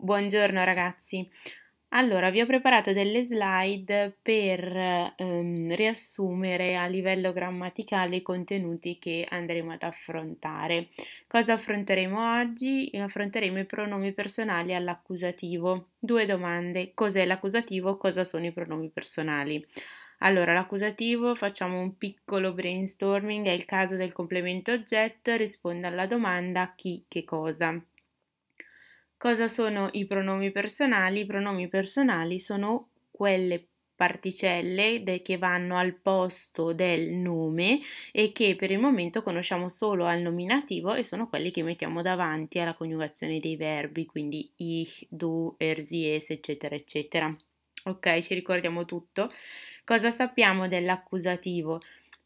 Buongiorno ragazzi. Allora, vi ho preparato delle slide per ehm, riassumere a livello grammaticale i contenuti che andremo ad affrontare. Cosa affronteremo oggi? Affronteremo i pronomi personali all'accusativo. Due domande. Cos'è l'accusativo? Cosa sono i pronomi personali? Allora, l'accusativo, facciamo un piccolo brainstorming, è il caso del complemento oggetto, risponde alla domanda chi, che cosa. Cosa sono i pronomi personali? I pronomi personali sono quelle particelle de- che vanno al posto del nome e che per il momento conosciamo solo al nominativo e sono quelli che mettiamo davanti alla coniugazione dei verbi, quindi ich, du, er, sie, es, eccetera, eccetera. Ok, ci ricordiamo tutto. Cosa sappiamo dell'accusativo?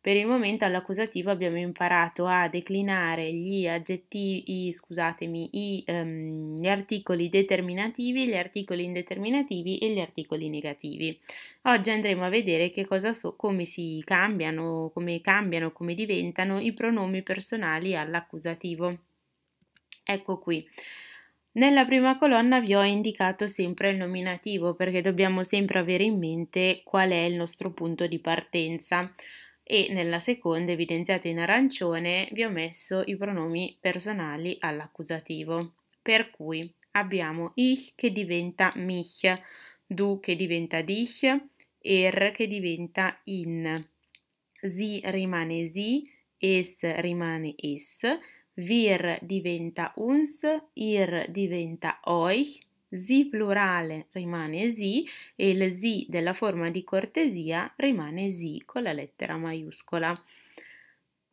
Per il momento all'accusativo abbiamo imparato a declinare gli aggettivi, scusatemi, i, um, gli articoli determinativi, gli articoli indeterminativi e gli articoli negativi. Oggi andremo a vedere che cosa so, come si cambiano, come cambiano, come diventano i pronomi personali all'accusativo. Ecco qui. Nella prima colonna vi ho indicato sempre il nominativo perché dobbiamo sempre avere in mente qual è il nostro punto di partenza e nella seconda, evidenziato in arancione, vi ho messo i pronomi personali all'accusativo. Per cui abbiamo ich che diventa mich, du che diventa dich, er che diventa in, si rimane si, es rimane es, wir diventa uns, ir diventa euch, zi plurale rimane zi e il zi della forma di cortesia rimane zi con la lettera maiuscola.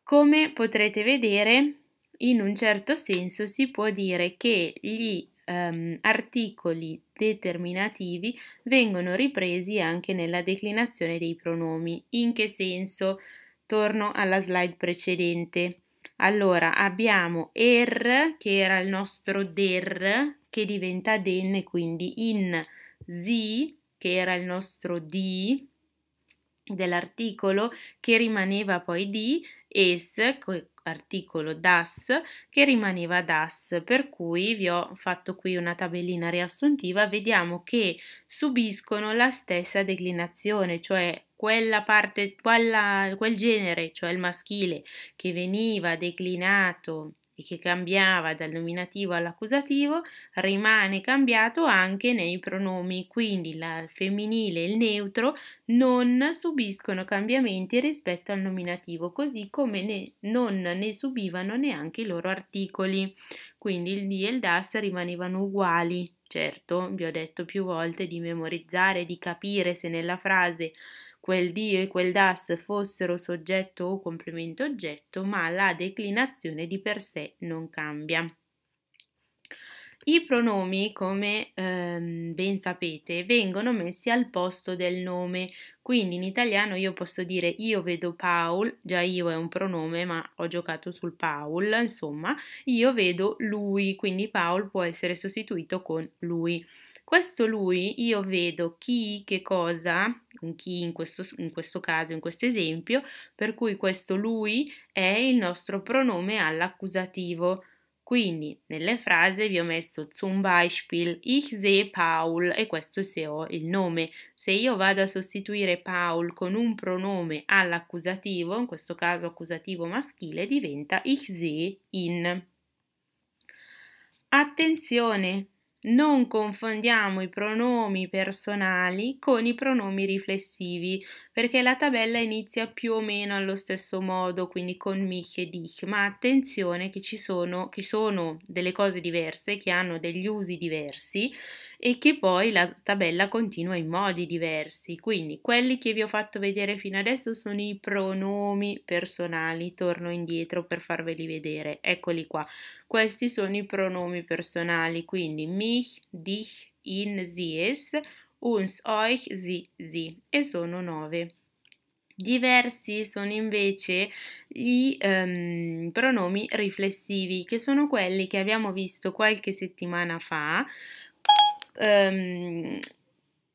Come potrete vedere, in un certo senso si può dire che gli ehm, articoli determinativi vengono ripresi anche nella declinazione dei pronomi. In che senso? Torno alla slide precedente. Allora abbiamo er che era il nostro der che diventa den quindi in zi che era il nostro di dell'articolo che rimaneva poi di es articolo das che rimaneva das per cui vi ho fatto qui una tabellina riassuntiva vediamo che subiscono la stessa declinazione cioè quella parte, quella, quel genere, cioè il maschile, che veniva declinato e che cambiava dal nominativo all'accusativo, rimane cambiato anche nei pronomi, quindi il femminile e il neutro non subiscono cambiamenti rispetto al nominativo, così come ne, non ne subivano neanche i loro articoli. Quindi il D e il das rimanevano uguali. Certo, vi ho detto più volte di memorizzare, di capire se nella frase quel dio e quel das fossero soggetto o complemento oggetto, ma la declinazione di per sé non cambia. I pronomi, come ehm, ben sapete, vengono messi al posto del nome, quindi in italiano io posso dire io vedo Paul, già io è un pronome, ma ho giocato sul Paul, insomma, io vedo lui, quindi Paul può essere sostituito con lui. Questo lui, io vedo chi, che cosa, un chi in questo, in questo caso, in questo esempio, per cui questo lui è il nostro pronome all'accusativo. Quindi nelle frasi vi ho messo zum Beispiel ich sehe Paul e questo se ho il nome. Se io vado a sostituire Paul con un pronome all'accusativo, in questo caso accusativo maschile, diventa ich sehe in. Attenzione! Non confondiamo i pronomi personali con i pronomi riflessivi, perché la tabella inizia più o meno allo stesso modo, quindi con mich e dich, ma attenzione che ci sono, che sono delle cose diverse, che hanno degli usi diversi e che poi la tabella continua in modi diversi. Quindi quelli che vi ho fatto vedere fino adesso sono i pronomi personali, torno indietro per farveli vedere, eccoli qua. Questi sono i pronomi personali, quindi mi ich, dich, in, sie, es, uns, euch, sie, sie e sono nove. Diversi sono invece i um, pronomi riflessivi, che sono quelli che abbiamo visto qualche settimana fa, um,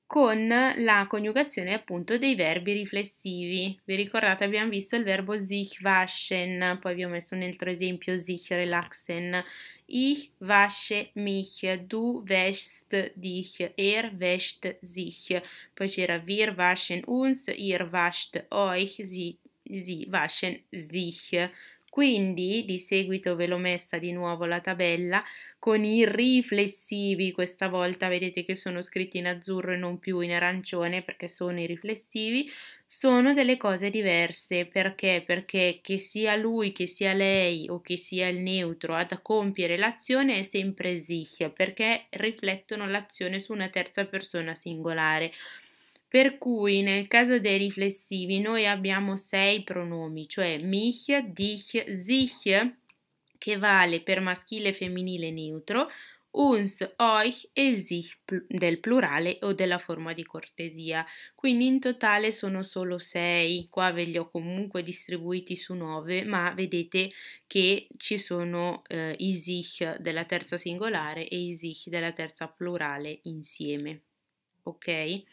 con la coniugazione appunto dei verbi riflessivi. Vi ricordate abbiamo visto il verbo sich waschen, poi vi ho messo un altro esempio sich relaxen. Ich wasche mich, du wäschst dich, er wäscht sich. Poi c'era wir waschen uns, ihr wascht euch, sie, sie waschen sich. Quindi di seguito ve l'ho messa di nuovo la tabella con i riflessivi, questa volta vedete che sono scritti in azzurro e non più in arancione perché sono i riflessivi, sono delle cose diverse perché? Perché che sia lui, che sia lei o che sia il neutro ad compiere l'azione è sempre sich perché riflettono l'azione su una terza persona singolare per cui nel caso dei riflessivi noi abbiamo sei pronomi, cioè mich, dich, sich, che vale per maschile e femminile neutro, uns, euch e sich del plurale o della forma di cortesia. Quindi in totale sono solo 6, qua ve li ho comunque distribuiti su 9, ma vedete che ci sono eh, i sich della terza singolare e i sich della terza plurale insieme. Ok?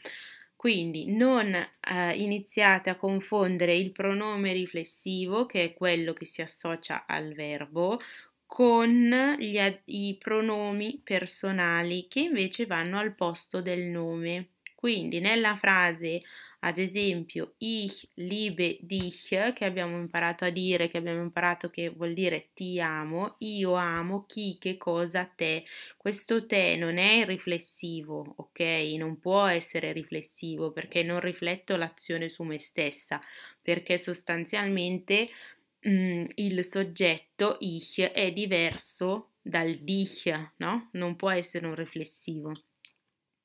Quindi non eh, iniziate a confondere il pronome riflessivo, che è quello che si associa al verbo, con gli, i pronomi personali che invece vanno al posto del nome. Quindi nella frase ad esempio ich liebe dich, che abbiamo imparato a dire, che abbiamo imparato che vuol dire ti amo, io amo chi, che cosa, te. Questo te non è riflessivo, ok? Non può essere riflessivo perché non rifletto l'azione su me stessa, perché sostanzialmente mh, mm, il soggetto ich è diverso dal dich, no? Non può essere un riflessivo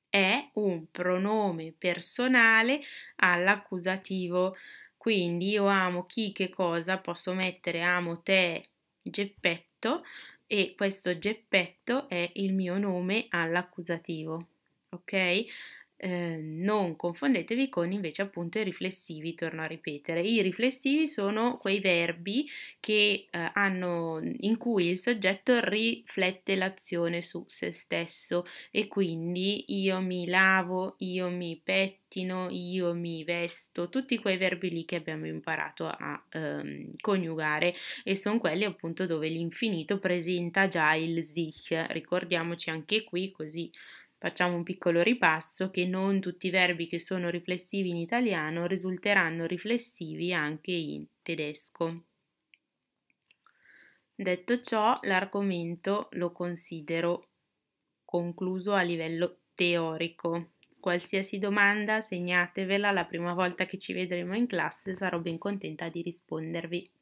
è un pronome personale all'accusativo. Quindi io amo chi, che cosa, posso mettere amo te, Geppetto, e questo Geppetto è il mio nome all'accusativo. Ok? Eh, non confondetevi con invece appunto i riflessivi, torno a ripetere. I riflessivi sono quei verbi che, eh, hanno, in cui il soggetto riflette l'azione su se stesso e quindi io mi lavo, io mi pettino, io mi vesto, tutti quei verbi lì che abbiamo imparato a ehm, coniugare e sono quelli appunto dove l'infinito presenta già il sich. Ricordiamoci anche qui così Facciamo un piccolo ripasso che non tutti i verbi che sono riflessivi in italiano risulteranno riflessivi anche in tedesco. Detto ciò, l'argomento lo considero concluso a livello teorico. Qualsiasi domanda segnatevela la prima volta che ci vedremo in classe, sarò ben contenta di rispondervi.